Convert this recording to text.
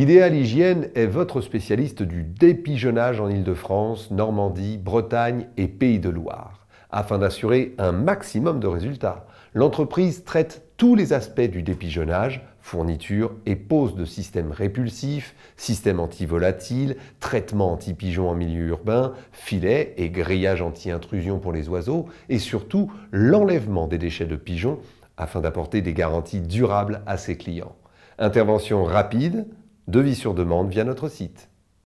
Idéal Hygiène est votre spécialiste du dépigeonnage en Île-de-France, Normandie, Bretagne et Pays de Loire. Afin d'assurer un maximum de résultats, l'entreprise traite tous les aspects du dépigeonnage, fourniture et pose de systèmes répulsifs, systèmes anti-volatiles, traitement anti-pigeons en milieu urbain, filets et grillage anti-intrusion pour les oiseaux, et surtout l'enlèvement des déchets de pigeons afin d'apporter des garanties durables à ses clients. Intervention rapide, devis sur demande via notre site.